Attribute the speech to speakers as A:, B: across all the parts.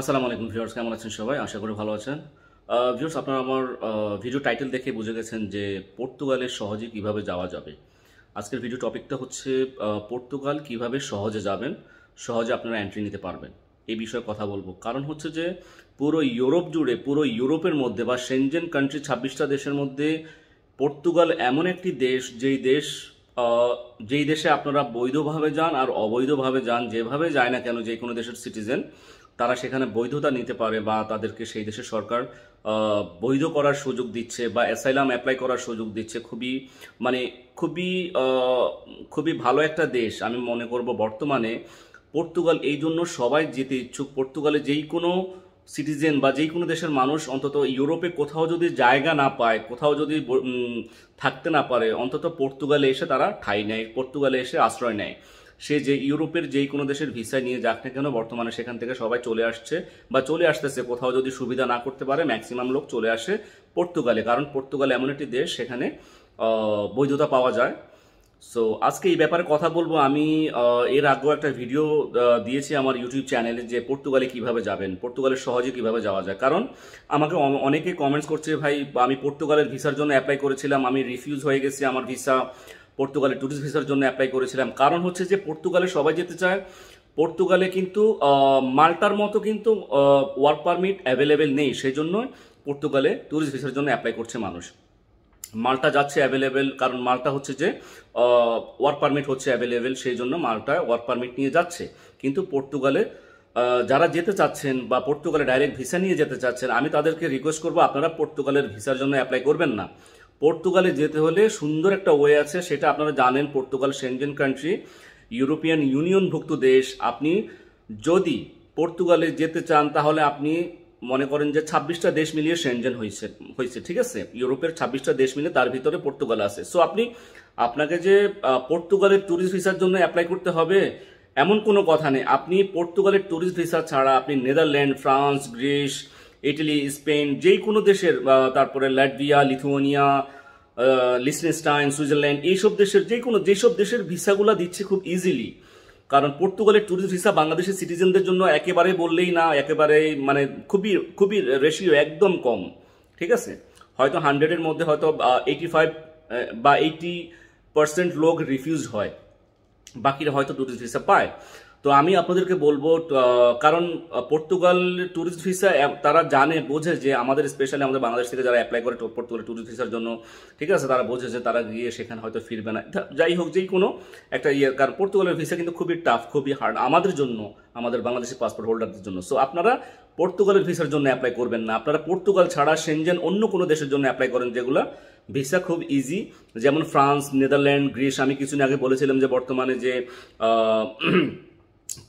A: আসসালামু আলাইকুম ভিউয়ার্স কেমন আছেন সবাই আশা করি ভালো আছেন ভিউয়ার্স আপনারা আমার ভিডিও টাইটেল দেখে বুঝে গেছেন যে পর্তুগালে সহজে কিভাবে যাওয়া যাবে আজকের ভিডিও টপিকটা হচ্ছে পর্তুগাল কিভাবে সহজে যাবেন সহজে আপনারা এন্ট্রি নিতে পারবেন এই বিষয়ে কথা বলবো কারণ হচ্ছে যে পুরো ইউরোপ জুড়ে পুরো ইউরোপের মধ্যে বা সেনজেন কান্ট্রি ছাব্বিশটা দেশের মধ্যে পর্তুগাল এমন একটি দেশ যেই দেশ যেই দেশে আপনারা বৈধভাবে যান আর অবৈধভাবে যান যেভাবে যায় না কেন যে কোনো দেশের সিটিজেন তারা সেখানে বৈধতা নিতে পারে বা তাদেরকে সেই দেশের সরকার বৈধ করার সুযোগ দিচ্ছে বা অ্যাসাইলাম অ্যাপ্লাই করার সুযোগ দিচ্ছে খুবই মানে খুবই খুবই ভালো একটা দেশ আমি মনে করব বর্তমানে পর্তুগাল এই জন্য সবাই যেতে ইচ্ছুক পর্তুগালে যেই কোনো সিটিজেন বা যেই কোনো দেশের মানুষ অন্তত ইউরোপে কোথাও যদি জায়গা না পায় কোথাও যদি থাকতে না পারে অন্তত পর্তুগালে এসে তারা ঠাঁই নেয় পর্তুগালে এসে আশ্রয় নেয় সে যে ইউরোপের যেই কোনো দেশের ভিসা নিয়ে যাক না কেন বর্তমানে সেখান থেকে সবাই চলে আসছে বা চলে আসতেছে কোথাও যদি সুবিধা না করতে পারে ম্যাক্সিমাম লোক চলে আসে পর্তুগালে কারণ পর্তুগাল এমন একটি দেশ সেখানে বৈধতা পাওয়া যায় সো আজকে এই ব্যাপারে কথা বলবো আমি এর আগেও একটা ভিডিও দিয়েছি আমার ইউটিউব চ্যানেলে যে পর্তুগালে কিভাবে যাবেন পর্তুগালে সহজে কিভাবে যাওয়া যায় কারণ আমাকে অনেকে কমেন্টস করছে ভাই আমি পর্তুগালের ভিসার জন্য অ্যাপ্লাই করেছিলাম আমি রিফিউজ হয়ে গেছি আমার ভিসা পর্তুগালে ট্যুরিস্ট ভিসার জন্য অ্যাপ্লাই করেছিলাম কারণ হচ্ছে যে পর্তুগালে সবাই যেতে চায় পর্তুগালে কিন্তু মাল্টার মতো কিন্তু ওয়ার্ক পারমিট অ্যাভেলেবেল নেই সেই জন্য পর্তুগালে ট্যুরিস্ট ভিসার জন্য অ্যাপ্লাই করছে মানুষ মালটা যাচ্ছে অ্যাভেলেবেল কারণ মালটা হচ্ছে যে ওয়ার্ক পারমিট হচ্ছে অ্যাভেলেবেল সেই জন্য মালটা ওয়ার্ক পারমিট নিয়ে যাচ্ছে কিন্তু পর্তুগালে যারা যেতে চাচ্ছেন বা পর্তুগালে ডাইরেক্ট ভিসা নিয়ে যেতে চাচ্ছেন আমি তাদেরকে রিকোয়েস্ট করবো আপনারা পর্তুগালের ভিসার জন্য অ্যাপ্লাই করবেন না পর্তুগালে যেতে হলে সুন্দর একটা ওয়ে আছে সেটা আপনারা জানেন পর্তুগাল সেনজেন কান্ট্রি ইউরোপিয়ান ইউনিয়নভুক্ত দেশ আপনি যদি পর্তুগালে যেতে চান তাহলে আপনি মনে করেন যে ছাব্বিশটা দেশ মিলিয়ে সেনজেন হয়েছে হয়েছে ঠিক আছে ইউরোপের ছাব্বিশটা দেশ মিলে তার ভিতরে পর্তুগাল আছে সো আপনি আপনাকে যে পর্তুগালের ট্যুরিস্ট ভিসার জন্য অ্যাপ্লাই করতে হবে এমন কোনো কথা নেই আপনি পর্তুগালের ট্যুরিস্ট ভিসা ছাড়া আপনি Netherland France Greece Italy Spain যেই কোনো দেশের তারপরে ল্যাটভিয়া লিথুয়ানিয়া লিসনেস্টাইন সুইজারল্যান্ড এইসব দেশের যে কোনো যেসব দেশের ভিসাগুলো দিচ্ছে খুব ইজিলি কারণ পর্তুগালের ট্যুরিস্ট ভিসা বাংলাদেশের সিটিজেনদের জন্য একেবারে বললেই না একেবারে মানে খুবই খুবই রেশিও একদম কম ঠিক আছে হয়তো হান্ড্রেডের মধ্যে হয়তো এইটি ফাইভ বা এইটি পার্সেন্ট লোক রিফিউজ হয় বাকিরা হয়তো ট্যুরিস্ট ভিসা পায় তো আমি আপনাদেরকে বলবো কারণ পর্তুগাল ট্যুরিস্ট ভিসা তারা জানে বোঝে যে আমাদের স্পেশালি আমাদের বাংলাদেশ থেকে যারা অ্যাপ্লাই করে পর্তুগাল ট্যুরিস্ট ভিসার জন্য ঠিক আছে তারা বোঝে যে তারা গিয়ে সেখানে হয়তো ফিরবে না যাই হোক যেই কোনো একটা ইয়ে কারণ পর্তুগালের ভিসা কিন্তু খুবই টাফ খুবই হার্ড আমাদের জন্য আমাদের বাংলাদেশি পাসপোর্ট হোল্ডারদের জন্য সো আপনারা পর্তুগালের ভিসার জন্য অ্যাপ্লাই করবেন না আপনারা পর্তুগাল ছাড়া সেনজেন অন্য কোনো দেশের জন্য অ্যাপ্লাই করেন যেগুলো ভিসা খুব ইজি যেমন ফ্রান্স নেদারল্যান্ড গ্রিস আমি কিছুদিন আগে বলেছিলাম যে বর্তমানে যে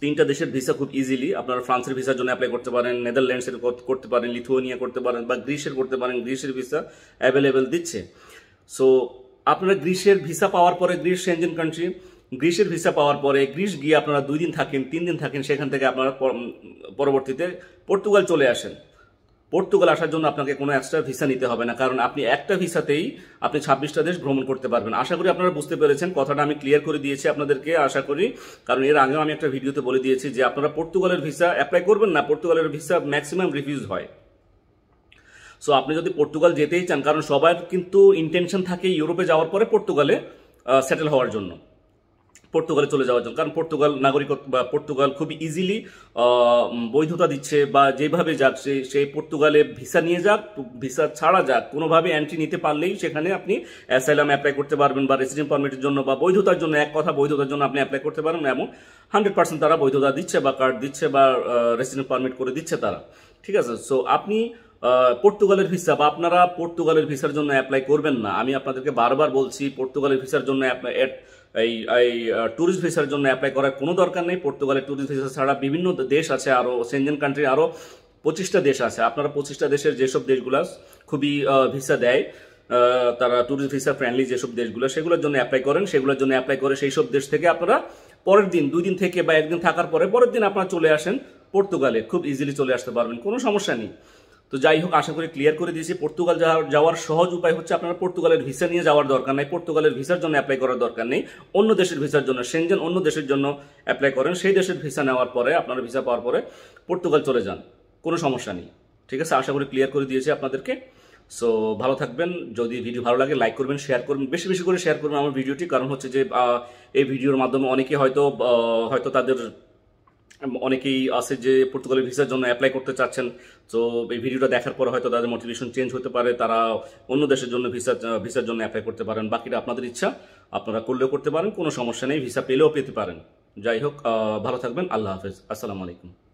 A: তিনটা দেশের ভিসা খুব ইজিলি আপনারা ফ্রান্সের ভিসার জন্য অ্যাপ্লাই করতে পারেন নেদারল্যান্ডসের করতে পারেন লিথুয়ানিয়া করতে পারেন বা গ্রিসের করতে পারেন গ্রিসের ভিসা অ্যাভেলেবেল দিচ্ছে সো আপনারা গ্রিসের ভিসা পাওয়ার পরে গ্রিস সেঞ্জেন কান্ট্রি গ্রিসের ভিসা পাওয়ার পরে গ্রিস গিয়ে আপনারা দুই দিন থাকেন তিন দিন থাকেন সেখান থেকে আপনারা পরবর্তীতে পর্তুগাল চলে আসেন পর্তুগাল আসার জন্য আপনাকে কোনো এক্সট্রা ভিসা নিতে হবে না কারণ আপনি একটা ভিসাতেই আপনি ছাব্বিশটা দেশ ভ্রমণ করতে পারবেন আশা করি আপনারা বুঝতে পেরেছেন কথাটা আমি ক্লিয়ার করে দিয়েছি আপনাদেরকে আশা করি কারণ এর আগেও আমি একটা ভিডিওতে বলে দিয়েছি যে আপনারা পর্তুগালের ভিসা অ্যাপ্লাই করবেন না পর্তুগালের ভিসা ম্যাক্সিমাম রিফিউজ হয় সো আপনি যদি পর্তুগাল যেতেই চান কারণ সবার কিন্তু ইন্টেনশন থাকে ইউরোপে যাওয়ার পরে পর্তুগালে সেটেল হওয়ার জন্য পর্তুগালে চলে যাওয়ার জন্য কারণ পর্তুগাল নাগরিক বা পর্তুগাল খুবই ইজিলি বৈধতা দিচ্ছে বা যেভাবে যাক সে সেই পর্তুগালে ভিসা নিয়ে যাক ভিসা ছাড়া যাক কোনোভাবে এন্ট্রি নিতে পারলেই সেখানে আপনি অ্যাসাইলাম অ্যাপ্লাই করতে পারবেন বা রেসিডেন্ট পারমিটের জন্য বা বৈধতার জন্য এক কথা বৈধতার জন্য আপনি অ্যাপ্লাই করতে পারেন এমন হান্ড্রেড পার্সেন্ট তারা বৈধতা দিচ্ছে বা কার্ড দিচ্ছে বা রেসিডেন্ট পারমিট করে দিচ্ছে তারা ঠিক আছে সো আপনি পর্তুগালের ভিসা বা আপনারা পর্তুগালের ভিসার জন্য অ্যাপ্লাই করবেন না আমি আপনাদেরকে বারবার বলছি পর্তুগালের ভিসার জন্য অ্যাপ্লাই এই এই ট্যুরিস্ট ভিসার জন্য অ্যাপ্লাই করার কোনো দরকার নেই পর্তুগালে ট্যুরিস্ট ভিসা ছাড়া বিভিন্ন দেশ আছে আরও সেঞ্জেন কান্ট্রি আরও পঁচিশটা দেশ আছে আপনারা পঁচিশটা দেশের যেসব দেশগুলো খুবই ভিসা দেয় তারা ট্যুরিস্ট ভিসা ফ্রেন্ডলি যেসব দেশগুলো সেগুলোর জন্য অ্যাপ্লাই করেন সেগুলোর জন্য অ্যাপ্লাই করে সেই সব দেশ থেকে আপনারা পরের দিন দুই দিন থেকে বা একদিন থাকার পরে পরের দিন আপনারা চলে আসেন পর্তুগালে খুব ইজিলি চলে আসতে পারবেন কোনো সমস্যা নেই তো যাই হোক আশা করি ক্লিয়ার করে দিয়েছি পর্তুগাল যাওয়ার সহজ উপায় হচ্ছে আপনারা পর্তুগালের ভিসা নিয়ে যাওয়ার দরকার নেই পর্তুগালের ভিসার জন্য অ্যাপ্লাই করার দরকার নেই অন্য দেশের ভিসার জন্য সেনজেন অন্য দেশের জন্য অ্যাপ্লাই করেন সেই দেশের ভিসা নেওয়ার পরে আপনারা ভিসা পাওয়ার পরে পর্তুগাল চলে যান কোনো সমস্যা নেই ঠিক আছে আশা করি ক্লিয়ার করে দিয়েছি আপনাদেরকে সো ভালো থাকবেন যদি ভিডিও ভালো লাগে লাইক করবেন শেয়ার করবেন বেশি বেশি করে শেয়ার করবেন আমার ভিডিওটি কারণ হচ্ছে যে এই ভিডিওর মাধ্যমে অনেকে হয়তো হয়তো তাদের অনেকেই আছে যে পর্তুগালের ভিসার জন্য অ্যাপ্লাই করতে চাচ্ছেন তো এই ভিডিওটা দেখার পর হয়তো তাদের মোটিভেশন চেঞ্জ হতে পারে তারা অন্য দেশের জন্য ভিসা ভিসার জন্য অ্যাপ্লাই করতে পারেন বাকিটা আপনাদের ইচ্ছা আপনারা করলেও করতে পারেন কোনো সমস্যা নেই ভিসা পেলেও পেতে পারেন যাই হোক ভালো থাকবেন আল্লাহ হাফেজ আসসালামু আলাইকুম